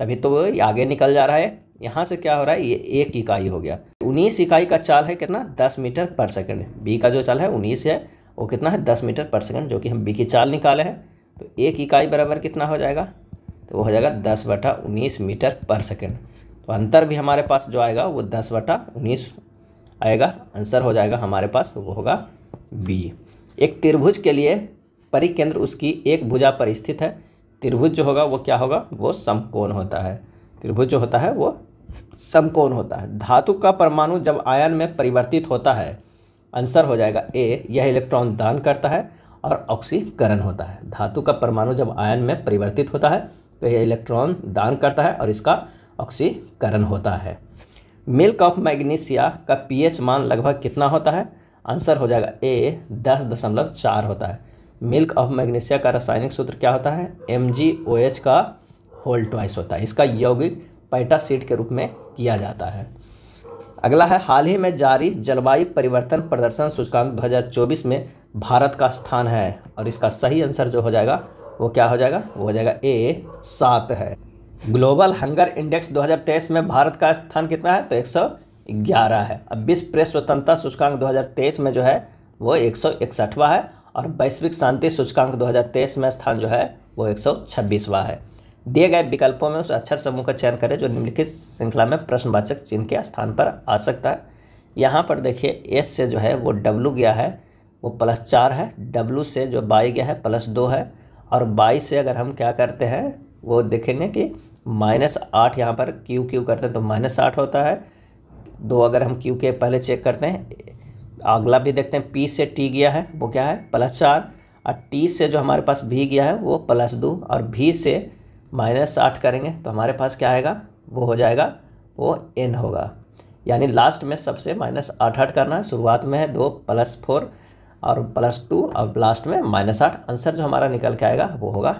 A: तभी तो वो आगे निकल जा रहा है यहाँ से क्या हो रहा है ये एक इकाई हो गया 19 इकाई का चाल है कितना 10 मीटर पर सेकेंड बी का जो चाल है उन्नीस है वो कितना है दस मीटर पर सेकेंड जो कि हम बी की चाल निकाले हैं तो एक इकाई बराबर कितना हो जाएगा तो वो हो जाएगा दस बटा उन्नीस मीटर पर सेकेंड तो अंतर भी हमारे पास जो आएगा वो दस बटा उन्नीस आएगा आंसर हो जाएगा हमारे पास वो होगा बी एक त्रिभुज के लिए परिकेंद्र उसकी एक भुजा पर स्थित है त्रिभुज जो होगा वो क्या होगा वो समकोण होता है त्रिभुज जो होता है वो समकोण होता है धातु का परमाणु जब आयन में परिवर्तित होता है आंसर हो जाएगा ए यह इलेक्ट्रॉन दान करता है और ऑक्सीकरण होता है धातु का परमाणु जब आयन में परिवर्तित होता है तो यह इलेक्ट्रॉन दान करता है और इसका ऑक्सीकरण होता है मिल्क ऑफ मैग्नीशिया का पीएच मान लगभग कितना होता है आंसर हो जाएगा ए दस दशमलव चार होता है मिल्क ऑफ मैग्नीशिया का रासायनिक सूत्र क्या होता है एम जी ओ एच का होल ट्वाइस होता है इसका यौगिक पैटासीड के रूप में किया जाता है अगला है हाल ही में जारी जलवायु परिवर्तन प्रदर्शन सूचकांक 2024 में भारत का स्थान है और इसका सही आंसर जो हो जाएगा वो क्या हो जाएगा वो हो जाएगा ए सात है ग्लोबल हंगर इंडेक्स 2023 में भारत का स्थान कितना है तो 111 है अब विश्व प्रेस स्वतंत्रता सूचकांक 2023 में जो है वो एक है और वैश्विक शांति सूचकांक 2023 में स्थान जो है वो 126वां है दिए गए विकल्पों में उस अक्षर समूह का चयन करें जो निम्नलिखित श्रृंखला में प्रश्नवाचक चिन्ह के स्थान पर आ सकता है यहाँ पर देखिए एस से जो है वो डब्लू गया है वो प्लस चार है डब्लू से जो बाई गया है प्लस दो है और बाई से अगर हम क्या करते हैं वो देखेंगे कि माइनस आठ यहाँ पर क्यू क्यू करते हैं तो माइनस आठ होता है दो अगर हम क्यू के पहले चेक करते हैं अगला भी देखते हैं पी से टी गया है वो क्या है प्लस चार और टी से जो हमारे पास भी गया है वो प्लस दो और भी से माइनस आठ करेंगे तो हमारे पास क्या आएगा वो हो जाएगा वो एन होगा यानी लास्ट में सबसे माइनस आठ आठ करना है शुरुआत में है दो प्लस फोर और प्लस टू और लास्ट में माइनस आठ आंसर जो हमारा निकल के आएगा वो होगा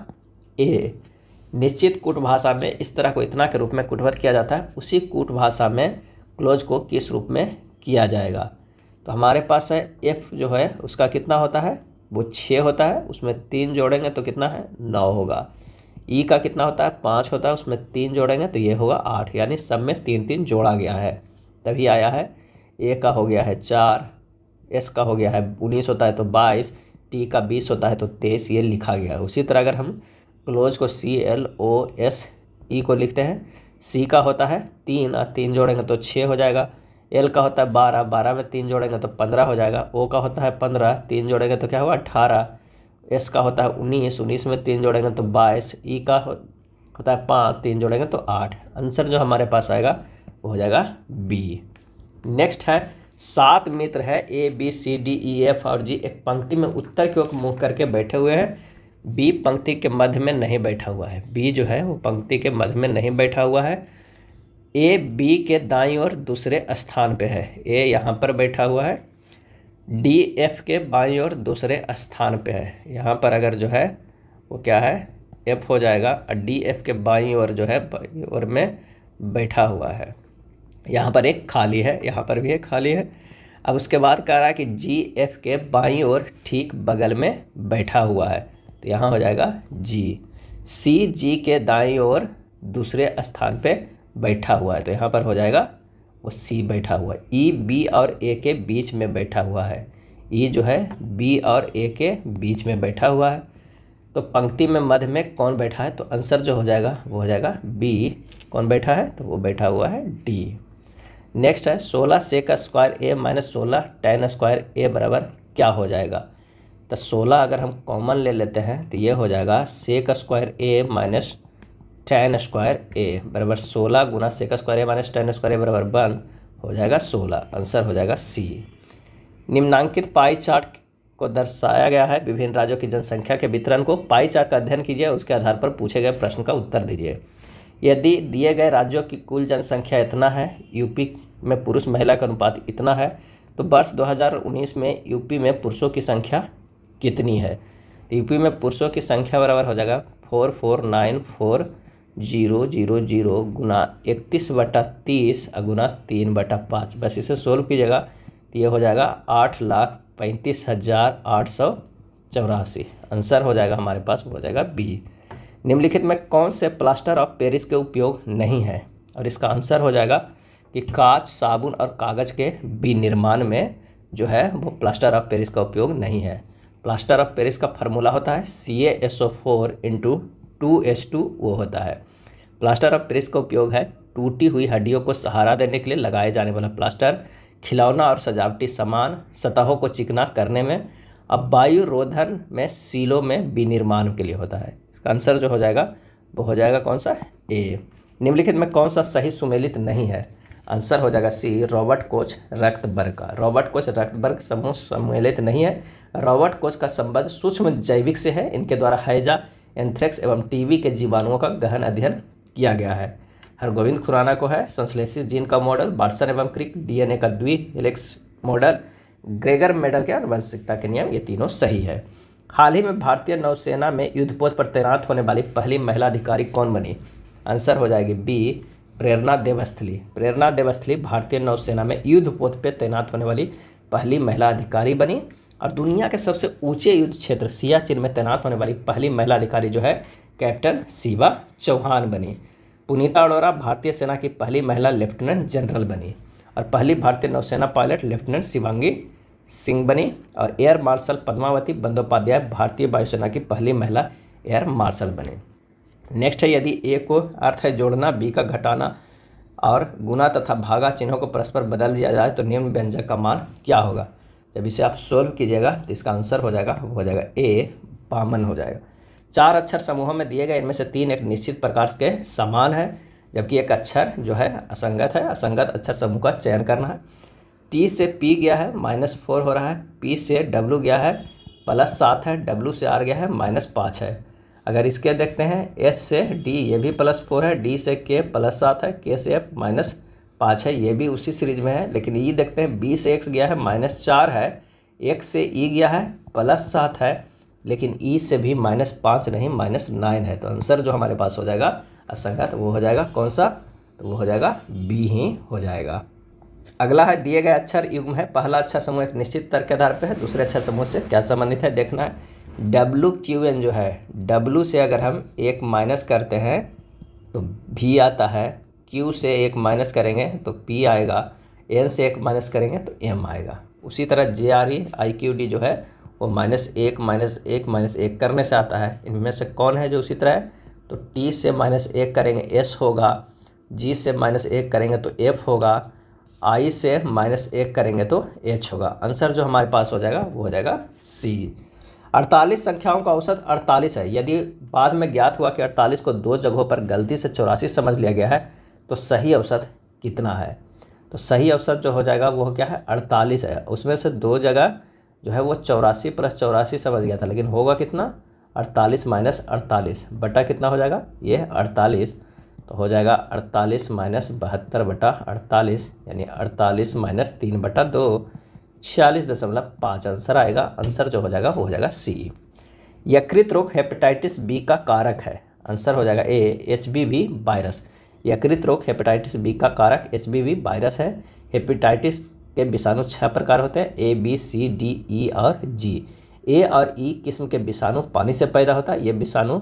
A: ए निश्चित कूट भाषा में इस तरह को इतना के रूप में कूटभर किया जाता है उसी कूट भाषा में क्लोज को किस रूप में किया जाएगा तो हमारे पास है एफ जो है उसका कितना होता है वो छः होता है उसमें तीन जोड़ेंगे तो कितना है नौ होगा ई e का कितना होता है पाँच होता है उसमें तीन जोड़ेंगे तो ये होगा आठ यानी सब में तीन तीन जोड़ा गया है तभी आया है ए का हो गया है चार एस का हो गया है उन्नीस होता है तो बाईस टी का बीस होता है तो तेईस ये लिखा गया है उसी तरह अगर हम क्लोज को C L O S E को लिखते हैं सी का होता है तीन और तीन जोड़ेंगे तो छः हो जाएगा एल का होता है बारह बारह में तीन जोड़ेंगे तो पंद्रह हो जाएगा ओ का होता है पंद्रह तीन जोड़ेंगे तो क्या हुआ अठारह एस का होता है उन्नीस उन्नीस में तीन जोड़ेंगे तो बाईस ई का होता है पाँच तीन जोड़ेंगे तो आठ आंसर जो हमारे पास आएगा वो हो जाएगा बी नेक्स्ट है सात मित्र है A B C D E F और जी एक पंक्ति में उत्तर की ओर मुँह करके बैठे हुए हैं बी पंक्ति के मध्य में नहीं बैठा हुआ है बी जो है वो पंक्ति के मध्य में नहीं बैठा हुआ है ए बी के दाई और दूसरे स्थान पे है ए यहाँ पर बैठा हुआ है डी एफ के बाई और दूसरे स्थान पे है यहाँ पर अगर जो है वो क्या है एफ हो जाएगा और डी एफ के बाई और जो है बाई और में बैठा हुआ है यहाँ पर एक खाली है यहाँ पर भी एक खाली है अब उसके बाद कह रहा है कि जी एफ के बाई और ठीक बगल में बैठा हुआ है तो यहाँ हो जाएगा जी सी जी के दाई और दूसरे स्थान पे बैठा हुआ है तो यहाँ पर हो जाएगा वो सी बैठा हुआ है ई e, बी और ए के बीच में बैठा हुआ है ई e जो है बी और ए के बीच में बैठा हुआ है तो पंक्ति में मध्य में कौन बैठा है तो आंसर जो हो जाएगा वो हो जाएगा बी कौन बैठा है तो वो बैठा हुआ है डी नेक्स्ट है सोलह से का स्क्वायर ए माइनस सोलह टेन स्क्वायर ए बराबर क्या हो जाएगा तो सोलह अगर हम कॉमन ले लेते हैं तो ये हो जाएगा से का square a minus ten square a बराबर सोलह गुना से का square a minus ten square a बराबर वन हो जाएगा सोलह आंसर हो जाएगा सी निम्नांकित पाई चार्ट को दर्शाया गया है विभिन्न राज्यों की जनसंख्या के वितरण को पाई चार्ट का अध्ययन कीजिए उसके आधार पर पूछे गए प्रश्न का उत्तर दीजिए यदि दिए गए राज्यों की कुल जनसंख्या इतना है यूपी में पुरुष महिला का अनुपात इतना है तो वर्ष 2019 में यूपी में पुरुषों की संख्या कितनी है तो यूपी में पुरुषों की संख्या बराबर हो जाएगा four four nine four zero zero zero गुना इकतीस बटा तीस और गुना तीन बटा पाँच बस इसे सोल्व कीजिएगा तो ये हो जाएगा आठ लाख पैंतीस हज़ार आठ सौ चौरासी आंसर हो जाएगा हमारे पास हो जाएगा बी निम्नलिखित में कौन से प्लास्टर ऑफ पेरिस के उपयोग नहीं है और इसका आंसर हो जाएगा कि कांच साबुन और कागज़ के विनिर्माण में जो है वो प्लास्टर ऑफ पेरिस का उपयोग नहीं है प्लास्टर ऑफ पेरिस का फार्मूला होता है C A S O four into two S two वो होता है प्लास्टर ऑफ पेरिस का उपयोग है टूटी हुई हड्डियों को सहारा देने के लिए लगाए जाने वाला प्लास्टर खिलौना और सजावटी सामान सतहों को चिकना करने में अब वायु रोधन में सीलों में विनिर्माण के लिए होता है आंसर जो हो जाएगा वो हो जाएगा कौन सा ए निम्नलिखित में कौन सा सही सुमेलित नहीं है आंसर हो जाएगा सी रॉबर्ट कोच रक्तबर्ग का रॉबर्ट कोच रक्तबर्ग समूह सम्मिलित नहीं है रॉबर्ट कोच का संबंध सूक्ष्म जैविक से है इनके द्वारा हैजा एंथ्रेक्स एवं टीवी के जीवाणुओं का गहन अध्ययन किया गया है हरगोविंद खुराना को है संश्लेषित जीन का मॉडल बार्सन एवं क्रिक डीएनए का द्वि हेलिक्स मॉडल ग्रेगर मेडल के अनुवंशिकता के नियम ये तीनों सही है हाल ही में भारतीय नौसेना में युद्धपोत पर तैनात होने वाली पहली महिला अधिकारी कौन बनी आंसर हो जाएगी बी प्रेरणा देवस्थली प्रेरणा देवस्थली भारतीय नौसेना में युद्धपोत पर तैनात होने वाली पहली महिला अधिकारी बनी और दुनिया के सबसे ऊंचे युद्ध क्षेत्र सियाचिन में तैनात होने वाली पहली महिला अधिकारी जो है कैप्टन शिवा चौहान बनी पुनीता अरोरा भारतीय सेना की पहली महिला लेफ्टिनेंट जनरल बनी और पहली भारतीय नौसेना पायलट लेफ्टिनेंट शिवांगी सिंह बनी और एयर मार्शल पद्मावती बंदोपाध्याय भारतीय वायुसेना की पहली महिला एयर मार्शल बने नेक्स्ट है यदि ए को अर्थ है जोड़ना बी का घटाना और गुना तथा भागा चिन्हों को परस्पर बदल दिया जाए तो निम्न व्यंजक का मान क्या होगा जब इसे आप सोल्व कीजिएगा तो इसका आंसर हो जाएगा हो जाएगा ए बामन हो जाएगा चार अक्षर समूहों में दिए गए इनमें से तीन एक निश्चित प्रकार के समान है जबकि एक अक्षर जो है असंगत है असंगत अक्षर समूह का चयन करना है टी से पी गया है माइनस फोर हो रहा है पी से W गया है प्लस सात है W से आर गया है माइनस पाँच है अगर इसके देखते हैं एस से डी ये भी प्लस फोर है डी से के प्लस सात है के से एफ माइनस पाँच है ये भी उसी सीरीज में है लेकिन ये e देखते हैं बी से एक्स गया है माइनस चार है एक से ई e गया है प्लस सात है लेकिन ई e से भी माइनस पाँच नहीं माइनस नाइन है तो आंसर जो हमारे पास हो जाएगा असंगत वो हो जाएगा कौन सा तो वो हो जाएगा बी ही हो जाएगा अगला है दिए गए अक्षर युग्म है पहला अक्षर समूह एक निश्चित तर्क के आधार पर है दूसरे अक्षर समूह से क्या संबंधित है देखना है डब्लू क्यू एन जो है डब्लू से अगर हम एक माइनस करते हैं तो भी आता है क्यू से एक माइनस करेंगे तो पी आएगा एन से एक माइनस करेंगे तो एम आएगा उसी तरह J R E I Q D जो है वो माइनस एक माइनस एक माइनस एक करने से आता है इनमें से कौन है जो उसी तरह है तो टी से माइनस एक करेंगे एस होगा जी से माइनस एक करेंगे तो एफ होगा आई से माइनस एक करेंगे तो एच होगा आंसर जो हमारे पास हो जाएगा वो हो जाएगा सी अड़तालीस संख्याओं का औसत अड़तालीस है यदि बाद में ज्ञात हुआ कि अड़तालीस को दो जगहों पर गलती से चौरासी समझ लिया गया है तो सही औसत कितना है तो सही औसत जो हो जाएगा वो क्या है अड़तालीस है उसमें से दो जगह जो है वो चौरासी प्लस चौरासी समझ गया था लेकिन होगा कितना अड़तालीस माइनस अड़तालीस बटा कितना हो जाएगा ये अड़तालीस तो हो जाएगा अड़तालीस माइनस बहत्तर बटा अड़तालीस यानी अड़तालीस माइनस तीन बटा दो छियालीस दशमलव पाँच आंसर आएगा आंसर जो हो जाएगा वो हो जाएगा सी यकृत रोग हेपेटाइटिस बी का कारक है आंसर हो जाएगा A H B V virus यकृत रोग हेपेटाइटिस बी का कारक एच बी वी वायरस है हेपेटाइटिस के विषाणु छः प्रकार होते हैं ए बी सी डी ई और जी ए और ई e किस्म के विषाणु पानी से पैदा होता है ये विषाणु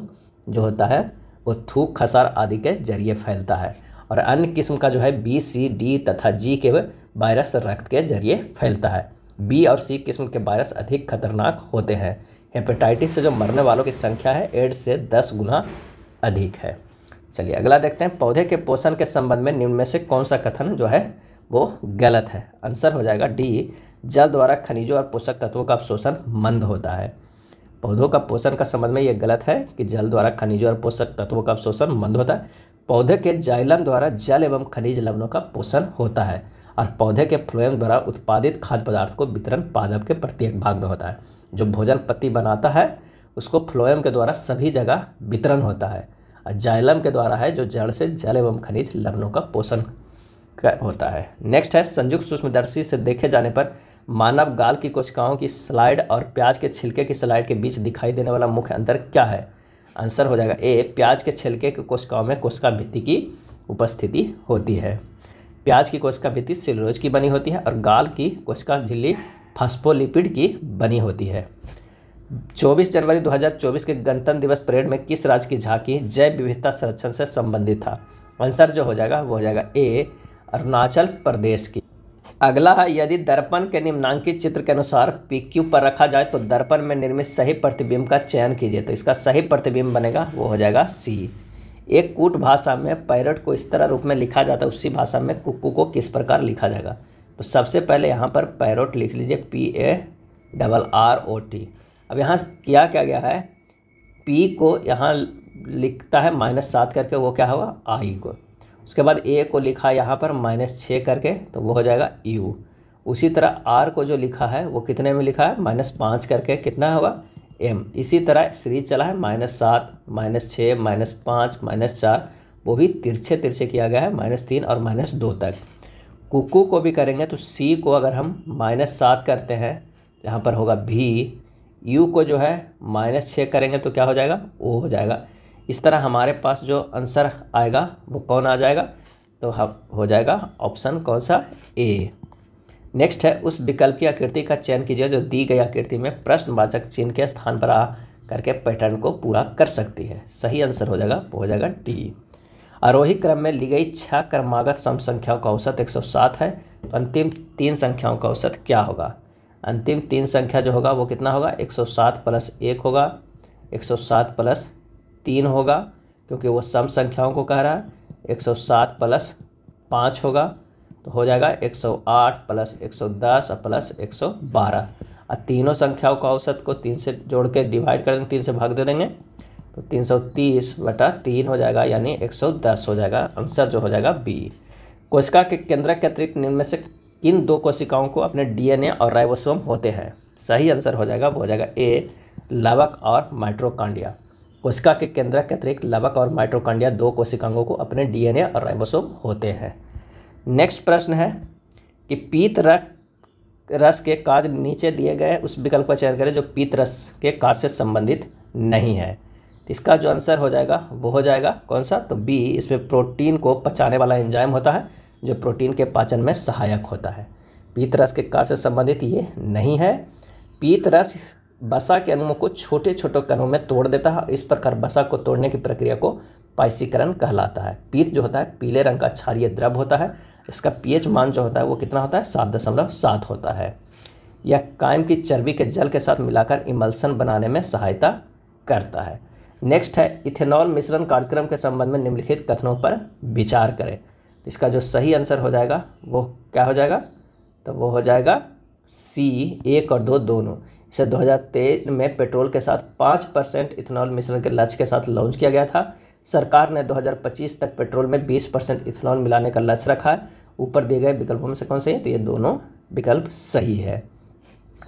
A: जो होता है वो थूक खसार आदि के जरिए फैलता है और अन्य किस्म का जो है बी सी डी तथा जी के वायरस रक्त के जरिए फैलता है बी और सी किस्म के वायरस अधिक खतरनाक होते हैं हेपेटाइटिस से जो मरने वालों की संख्या है एड्स से दस गुना अधिक है चलिए अगला देखते हैं पौधे के पोषण के संबंध में निम्न में से कौन सा कथन जो है वो गलत है आंसर हो जाएगा डी जल द्वारा खनिजों और पोषक तत्वों का अवशोषण मंद होता है पौधों का पोषण का संबंध में यह गलत है कि जल द्वारा खनिज और पोषक तत्वों का शोषण मंद होता है पौधे के जाइलम द्वारा जल एवं खनिज लवणों का पोषण होता है और पौधे के फ्लोएम द्वारा उत्पादित खाद्य पदार्थ को वितरण पादप के प्रत्येक भाग में होता है जो भोजन पत्ती बनाता है उसको फ्लोएम के द्वारा सभी जगह वितरण होता है और जाइलम के द्वारा है जो जड़ से जल एवं खनिज लवणों का पोषण होता है नेक्स्ट है संयुक्त सूक्ष्मदर्शी से देखे जाने पर मानव गाल की कोशिकाओं की स्लाइड और प्याज के छिलके की स्लाइड के बीच दिखाई देने वाला मुख्य अंतर क्या है आंसर हो जाएगा ए प्याज के छिलके की कोशिकाओं में कोशिका भित्ति की उपस्थिति होती है प्याज की कोशिका भित्ति सेलुलोज की बनी होती है और गाल की कोशिका झिल्ली फास्फोलिपिड की बनी होती है 24 जनवरी 2024 के गणतंत्र दिवस परेड में किस राज्य की झांकी जैव विविधता संरक्षण से संबंधित था आंसर जो हो जाएगा वो हो जाएगा ए अरुणाचल प्रदेश की अगला है यदि दर्पण के निम्नांकित चित्र के अनुसार क्यू पर रखा जाए तो दर्पण में निर्मित सही प्रतिबिंब का चयन कीजिए तो इसका सही प्रतिबिंब बनेगा वो हो जाएगा सी एक कूट भाषा में पैरट को इस तरह रूप में लिखा जाता है उसी भाषा में कुक्कू को किस प्रकार लिखा जाएगा तो सबसे पहले यहाँ पर पैरोट लिख लीजिए P A double R O T अब यहाँ किया क्या गया है पी को यहाँ लिखता है माइनस सात करके वो क्या होगा आई को उसके बाद ए को लिखा यहाँ पर माइनस छः करके तो वो हो जाएगा यू उसी तरह आर को जो लिखा है वो कितने में लिखा है माइनस पाँच करके कितना होगा एम इसी तरह सीरीज चला है माइनस सात माइनस छः माइनस पाँच माइनस चार वो भी तिरछे तिरछे किया गया है माइनस तीन और माइनस दो तक कुकू को भी करेंगे तो सी को अगर हम माइनस सात करते हैं यहाँ पर होगा भी यू को जो है माइनस छः करेंगे तो क्या हो जाएगा ओ हो जाएगा इस तरह हमारे पास जो आंसर आएगा वो कौन आ जाएगा तो हम हो जाएगा ऑप्शन कौन सा ए नेक्स्ट है उस विकल्प की आकृति का चयन कीजिए जो दी गई आकृति में प्रश्नवाचक चिन्ह के स्थान पर आ करके पैटर्न को पूरा कर सकती है सही आंसर हो जाएगा वो हो जाएगा डी आरोही क्रम में ली गई छः क्रमागत सम संख्याओं का औसत 107 है तो अंतिम तीन संख्याओं का औसत क्या होगा अंतिम तीन संख्या जो होगा वो कितना होगा 107 प्लस एक होगा 107 प्लस तीन होगा क्योंकि वो सम संख्याओं को कह रहा है एक सौ सात प्लस पाँच होगा तो हो जाएगा एक सौ आठ प्लस एक सौ दस और प्लस एक सौ बारह और तीनों संख्याओं का औसत को तीन से जोड़ के डिवाइड कर देंगे तीन से भाग दे देंगे तो तीन सौ तीस बटा तीन हो जाएगा यानी एक सौ दस हो जाएगा आंसर जो हो जाएगा बी कोशिका के केंद्र के अतिरिक्त निम्न में से किन दो कोशिकाओं को अपने डीएनए और राइबोसोम होते हैं सही आंसर हो जाएगा वो हो जाएगा ए लवक और माइट्रोकांडिया कोशिका के केंद्रक के अतिरिक्त लवक और माइट्रोकांडिया दो कोशिकांगों को अपने डीएनए और राइबोसोम होते हैं नेक्स्ट प्रश्न है कि पीत रक्त रस के काज नीचे दिए गए उस विकल्प का चयन करें जो पीत रस के काज से संबंधित नहीं है इसका जो आंसर हो जाएगा वो हो जाएगा कौन सा तो बी इसमें प्रोटीन को पचाने वाला एंजाइम होता है जो प्रोटीन के पाचन में सहायक होता है पीत रस के काज से संबंधित ये नहीं है पीत रस बसा के अणुओं को छोटे छोटे कणों में तोड़ देता है इस प्रकार बसा को तोड़ने की प्रक्रिया को पाइसीकरण कहलाता है पीत जो होता है पीले रंग का क्षारिय द्रव होता है इसका पीएच मान जो होता है वो कितना होता है सात दशमलव सात होता है यह कायम की चर्बी के जल के साथ मिलाकर इमल्सन बनाने में सहायता करता है नेक्स्ट है इथेनॉल मिश्रण कार्यक्रम के संबंध में निम्नलिखित कथनों पर विचार करें इसका जो सही आंसर हो जाएगा वो क्या हो जाएगा तो वो हो जाएगा सी एक और दो दोनों इसे 2023 में पेट्रोल के साथ 5 परसेंट इथेनॉल मिश्रण के लक्ष्य के साथ लॉन्च किया गया था सरकार ने 2025 तक पेट्रोल में 20 परसेंट इथेनॉल मिलाने का लक्ष्य रखा है ऊपर दिए गए विकल्पों में से कौन से हैं तो ये दोनों विकल्प सही है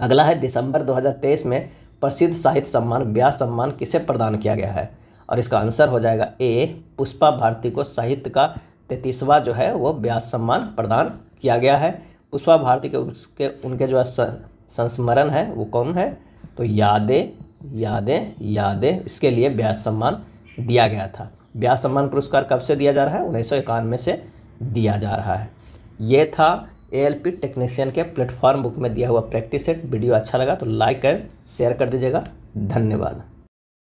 A: अगला है दिसंबर 2023 में प्रसिद्ध साहित्य सम्मान व्यास सम्मान किसे प्रदान किया गया है और इसका आंसर हो जाएगा ए पुष्पा भारती को साहित्य का तैतीसवा जो है वो व्यास सम्मान प्रदान किया गया है पुष्पा भारती के उसके उनके जो है संस्मरण है वो कौन है तो यादें यादें यादें इसके लिए ब्यास सम्मान दिया गया था ब्यास सम्मान पुरस्कार कब से दिया जा रहा है उन्नीस सौ इक्यानवे से दिया जा रहा है ये था ए एल पी टेक्नीशियन के प्लेटफॉर्म बुक में दिया हुआ प्रैक्टिस सेट वीडियो अच्छा लगा तो लाइक एंड शेयर कर दीजिएगा धन्यवाद